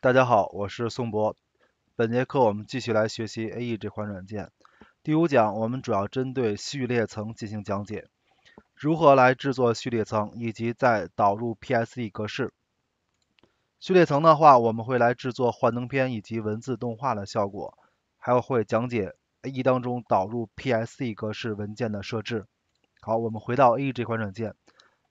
大家好，我是宋博。本节课我们继续来学习 AE 这款软件。第五讲我们主要针对序列层进行讲解，如何来制作序列层，以及在导入 PSD 格式。序列层的话，我们会来制作幻灯片以及文字动画的效果，还要会讲解 AE 当中导入 PSD 格式文件的设置。好，我们回到 AE 这款软件。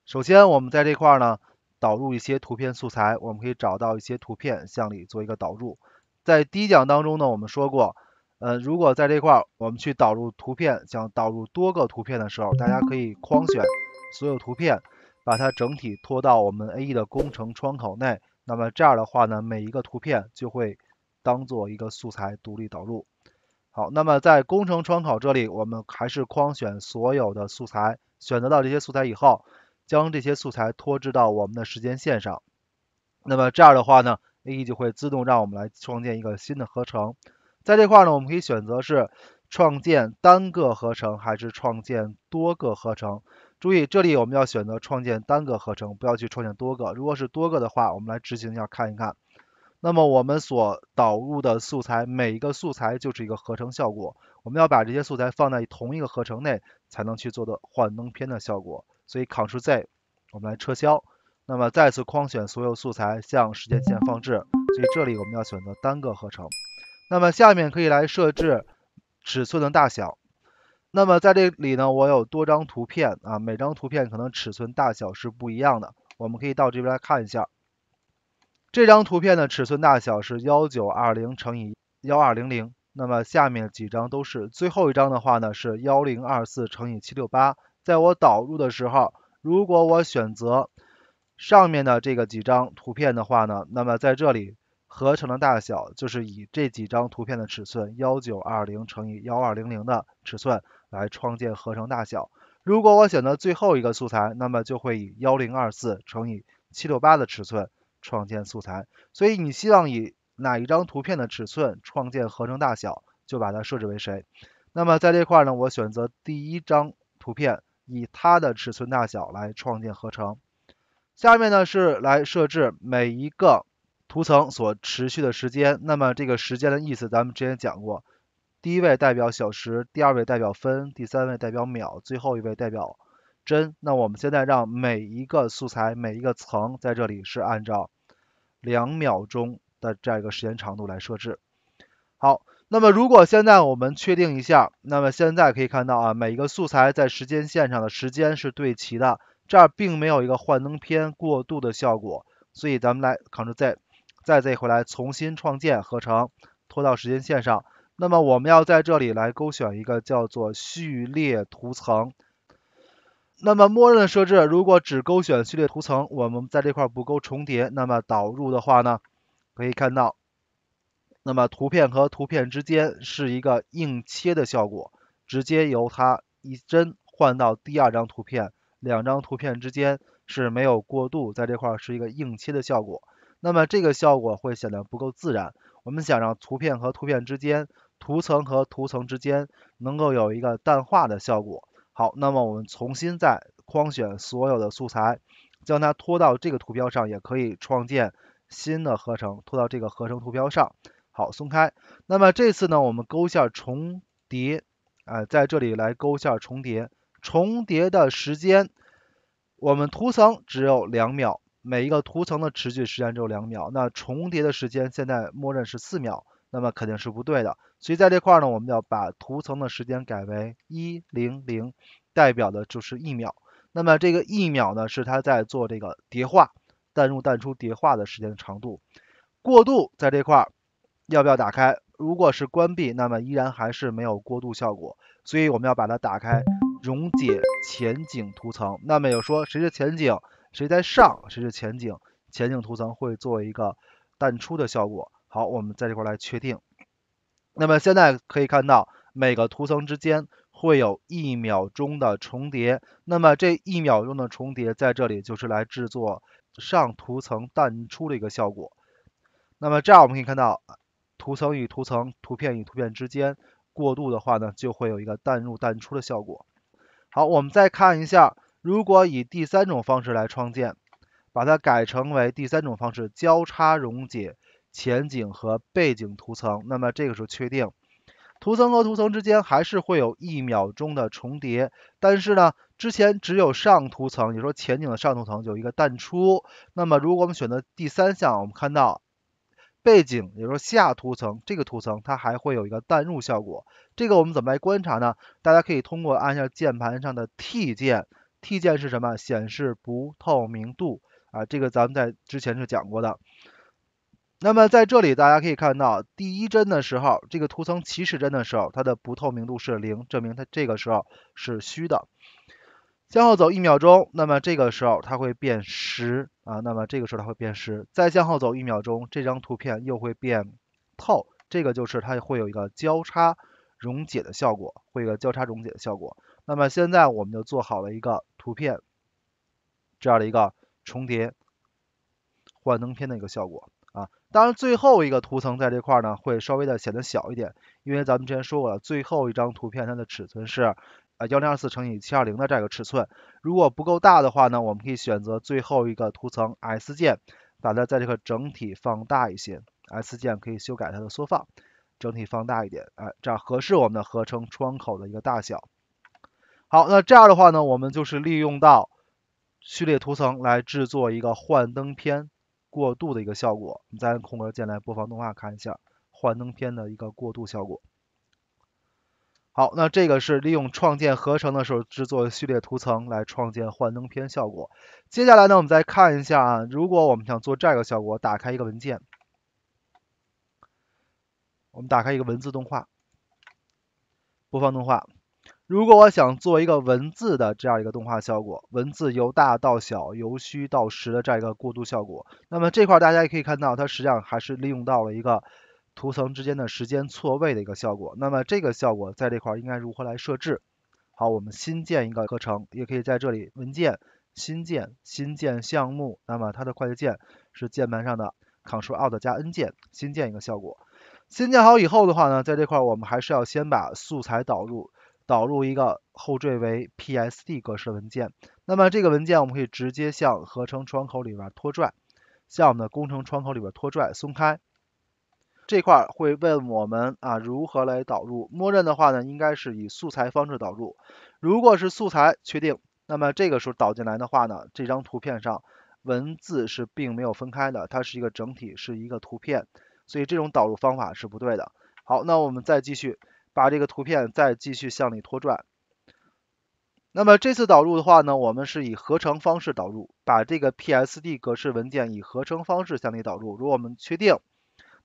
首先我们在这块儿呢。导入一些图片素材，我们可以找到一些图片向里做一个导入。在第一讲当中呢，我们说过，呃，如果在这块儿我们去导入图片，想导入多个图片的时候，大家可以框选所有图片，把它整体拖到我们 AE 的工程窗口内。那么这样的话呢，每一个图片就会当做一个素材独立导入。好，那么在工程窗口这里，我们还是框选所有的素材，选择到这些素材以后。将这些素材拖至到我们的时间线上，那么这样的话呢，A E 就会自动让我们来创建一个新的合成。在这块儿呢，我们可以选择是创建单个合成还是创建多个合成。注意，这里我们要选择创建单个合成，不要去创建多个。如果是多个的话，我们来执行一下看一看。那么我们所导入的素材，每一个素材就是一个合成效果。我们要把这些素材放在同一个合成内，才能去做到幻灯片的效果。所以 Ctrl Z 我们来撤销，那么再次框选所有素材，向时间线放置。所以这里我们要选择单个合成。那么下面可以来设置尺寸的大小。那么在这里呢，我有多张图片啊，每张图片可能尺寸大小是不一样的。我们可以到这边来看一下，这张图片的尺寸大小是幺九二零乘以幺二零零，那么下面几张都是，最后一张的话呢是幺零二四乘以七六八。在我导入的时候，如果我选择上面的这个几张图片的话呢，那么在这里合成的大小就是以这几张图片的尺寸幺九二零乘以幺二零零的尺寸来创建合成大小。如果我选择最后一个素材，那么就会以幺零二四乘以七六八的尺寸创建素材。所以你希望以哪一张图片的尺寸创建合成大小，就把它设置为谁。那么在这块儿呢，我选择第一张图片。以它的尺寸大小来创建合成。下面呢是来设置每一个图层所持续的时间。那么这个时间的意思，咱们之前讲过，第一位代表小时，第二位代表分，第三位代表秒，最后一位代表帧。那我们现在让每一个素材每一个层在这里是按照两秒钟的这样一个时间长度来设置。好，那么如果现在我们确定一下，那么现在可以看到啊，每一个素材在时间线上的时间是对齐的，这儿并没有一个幻灯片过渡的效果，所以咱们来 Ctrl Z，再 Z 回来重新创建合成，拖到时间线上，那么我们要在这里来勾选一个叫做序列图层，那么默认设置，如果只勾选序列图层，我们在这块不勾重叠，那么导入的话呢，可以看到。那么图片和图片之间是一个硬切的效果，直接由它一帧换到第二张图片，两张图片之间是没有过渡，在这块是一个硬切的效果。那么这个效果会显得不够自然，我们想让图片和图片之间，图层和图层之间能够有一个淡化的效果。好，那么我们重新再框选所有的素材，将它拖到这个图标上，也可以创建新的合成，拖到这个合成图标上。好，松开。那么这次呢，我们勾一下重叠，啊，在这里来勾一下重叠。重叠的时间，我们图层只有两秒，每一个图层的持续时间只有两秒。那重叠的时间现在默认是四秒，那么肯定是不对的。所以在这块儿呢，我们要把图层的时间改为一零零，代表的就是一秒。那么这个一秒呢，是它在做这个叠化、淡入淡出叠化的时间长度。过渡在这块儿。要不要打开？如果是关闭，那么依然还是没有过渡效果。所以我们要把它打开，溶解前景图层。那么有说谁是前景，谁在上，谁是前景，前景图层会做一个淡出的效果。好，我们在这块来确定。那么现在可以看到，每个图层之间会有一秒钟的重叠。那么这一秒钟的重叠在这里就是来制作上图层淡出的一个效果。那么这样我们可以看到。图层与图层、图片与图片之间过渡的话呢，就会有一个淡入淡出的效果。好，我们再看一下，如果以第三种方式来创建，把它改成为第三种方式，交叉溶解前景和背景图层，那么这个时候确定，图层和图层之间还是会有一秒钟的重叠，但是呢，之前只有上图层，也就是说前景的上图层有一个淡出。那么如果我们选择第三项，我们看到。背景，也就是下图层，这个图层它还会有一个淡入效果。这个我们怎么来观察呢？大家可以通过按下键盘上的 T 键，T 键是什么？显示不透明度啊，这个咱们在之前是讲过的。那么在这里大家可以看到，第一帧的时候，这个图层起始帧的时候，它的不透明度是零，证明它这个时候是虚的。向后走一秒钟，那么这个时候它会变十啊，那么这个时候它会变十，再向后走一秒钟，这张图片又会变透，这个就是它会有一个交叉溶解的效果，会有一个交叉溶解的效果。那么现在我们就做好了一个图片这样的一个重叠幻灯片的一个效果啊。当然最后一个图层在这块儿呢会稍微的显得小一点，因为咱们之前说过了，最后一张图片它的尺寸是。啊，幺零二四乘以七二零的这个尺寸，如果不够大的话呢，我们可以选择最后一个图层 S 键，把它在这个整体放大一些，S 键可以修改它的缩放，整体放大一点，哎，这样合适我们的合成窗口的一个大小。好，那这样的话呢，我们就是利用到序列图层来制作一个幻灯片过渡的一个效果。我们再按空格键来播放动画，看一下幻灯片的一个过渡效果。好，那这个是利用创建合成的时候制作序列图层来创建幻灯片效果。接下来呢，我们再看一下啊，如果我们想做这个效果，打开一个文件，我们打开一个文字动画，播放动画。如果我想做一个文字的这样一个动画效果，文字由大到小，由虚到实的这样一个过渡效果，那么这块大家也可以看到，它实际上还是利用到了一个。图层之间的时间错位的一个效果，那么这个效果在这块应该如何来设置？好，我们新建一个课程，也可以在这里文件新建新建项目，那么它的快捷键是键盘上的 Ctrl+Alt 加 N 键，新建一个效果。新建好以后的话呢，在这块我们还是要先把素材导入，导入一个后缀为 PSD 格式的文件，那么这个文件我们可以直接向合成窗口里边拖拽，向我们的工程窗口里边拖拽松开。这块儿会问我们啊，如何来导入？默认的话呢，应该是以素材方式导入。如果是素材，确定，那么这个时候导进来的话呢，这张图片上文字是并没有分开的，它是一个整体，是一个图片，所以这种导入方法是不对的。好，那我们再继续把这个图片再继续向里拖拽。那么这次导入的话呢，我们是以合成方式导入，把这个 PSD 格式文件以合成方式向里导入。如果我们确定。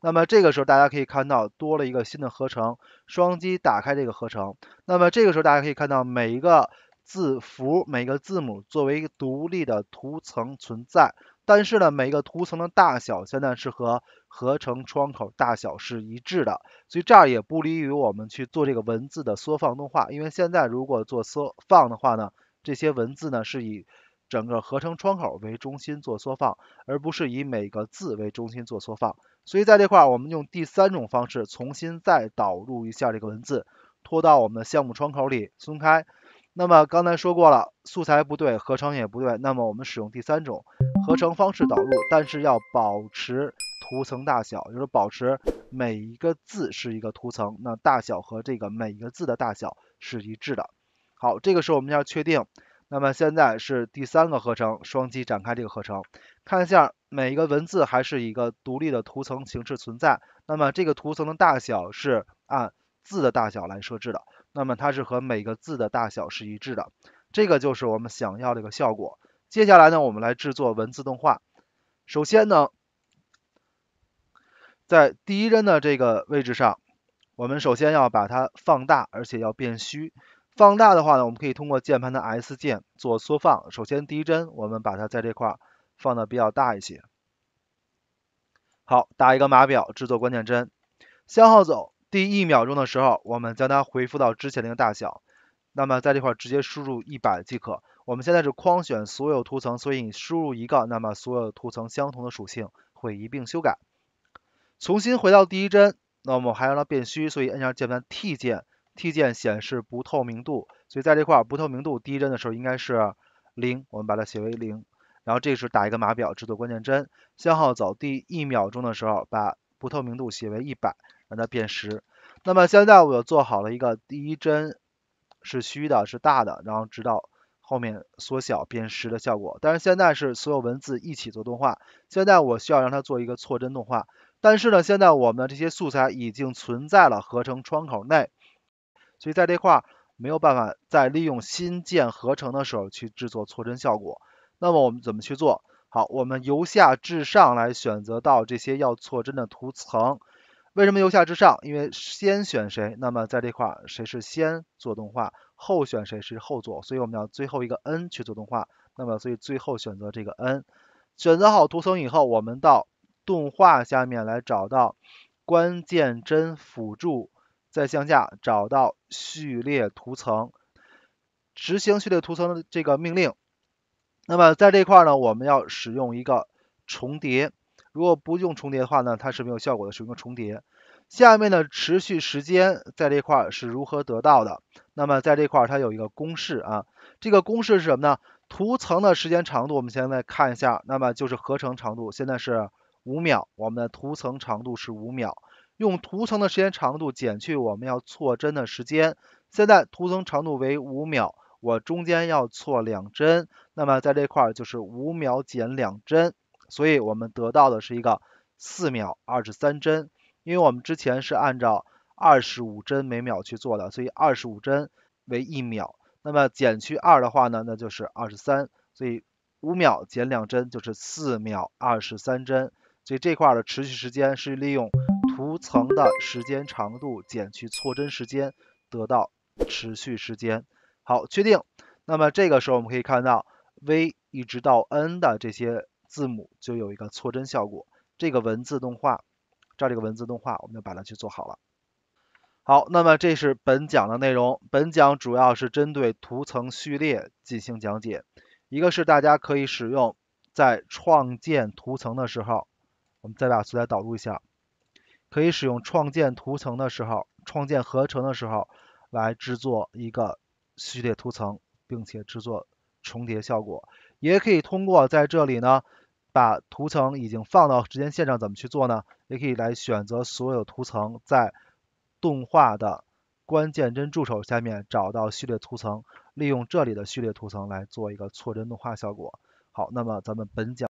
那么这个时候大家可以看到多了一个新的合成，双击打开这个合成。那么这个时候大家可以看到每一个字符、每一个字母作为独立的图层存在，但是呢，每一个图层的大小现在是和合成窗口大小是一致的，所以这儿也不利于我们去做这个文字的缩放动画，因为现在如果做缩放的话呢，这些文字呢是以整个合成窗口为中心做缩放，而不是以每个字为中心做缩放。所以在这块儿，我们用第三种方式重新再导入一下这个文字，拖到我们的项目窗口里，松开。那么刚才说过了，素材不对，合成也不对。那么我们使用第三种合成方式导入，但是要保持图层大小，就是保持每一个字是一个图层，那大小和这个每一个字的大小是一致的。好，这个时候我们要确定。那么现在是第三个合成，双击展开这个合成，看一下每一个文字还是一个独立的图层形式存在。那么这个图层的大小是按字的大小来设置的，那么它是和每个字的大小是一致的。这个就是我们想要的一个效果。接下来呢，我们来制作文字动画。首先呢，在第一帧的这个位置上，我们首先要把它放大，而且要变虚。放大的话呢，我们可以通过键盘的 S 键做缩放。首先第一帧，我们把它在这块放的比较大一些。好，打一个码表制作关键帧，向后走第一秒钟的时候，我们将它回复到之前那个大小。那么在这块直接输入100即可。我们现在是框选所有图层，所以你输入一个，那么所有图层相同的属性会一并修改。重新回到第一帧，那我们还让它变虚，所以按下键盘 T 键。T 键显示不透明度，所以在这块儿不透明度第一帧的时候应该是零，我们把它写为零。然后这时打一个码表制作关键帧，向后走第一秒钟的时候把不透明度写为一百，让它变十。那么现在我又做好了一个第一帧是虚的，是大的，然后直到后面缩小变十的效果。但是现在是所有文字一起做动画，现在我需要让它做一个错帧动画。但是呢，现在我们的这些素材已经存在了合成窗口内。所以在这块儿没有办法在利用新建合成的时候去制作错帧效果。那么我们怎么去做？好，我们由下至上来选择到这些要错帧的图层。为什么由下至上？因为先选谁，那么在这块儿谁是先做动画，后选谁是后做。所以我们要最后一个 N 去做动画。那么所以最后选择这个 N。选择好图层以后，我们到动画下面来找到关键帧辅助。再向下找到序列图层，执行序列图层的这个命令。那么在这块呢，我们要使用一个重叠。如果不用重叠的话呢，它是没有效果的。使用重叠。下面的持续时间在这块是如何得到的？那么在这块它有一个公式啊。这个公式是什么呢？图层的时间长度，我们现在看一下。那么就是合成长度，现在是五秒，我们的图层长度是五秒。用图层的时间长度减去我们要错针的时间。现在图层长度为五秒，我中间要错两针，那么在这块儿就是五秒减两针，所以我们得到的是一个四秒二十三针。因为我们之前是按照二十五针每秒去做的，所以二十五针为一秒，那么减去二的话呢，那就是二十三，所以五秒减两针就是四秒二十三针。所以这块儿的持续时间是利用。图层的时间长度减去错帧时间，得到持续时间。好，确定。那么这个时候我们可以看到，v 一直到 n 的这些字母就有一个错帧效果。这个文字动画，照这个文字动画，我们就把它去做好了。好，那么这是本讲的内容。本讲主要是针对图层序列进行讲解。一个是大家可以使用，在创建图层的时候，我们再把素材导入一下。可以使用创建图层的时候，创建合成的时候来制作一个序列图层，并且制作重叠效果。也可以通过在这里呢，把图层已经放到时间线上，怎么去做呢？也可以来选择所有图层，在动画的关键帧助手下面找到序列图层，利用这里的序列图层来做一个错帧动画效果。好，那么咱们本讲。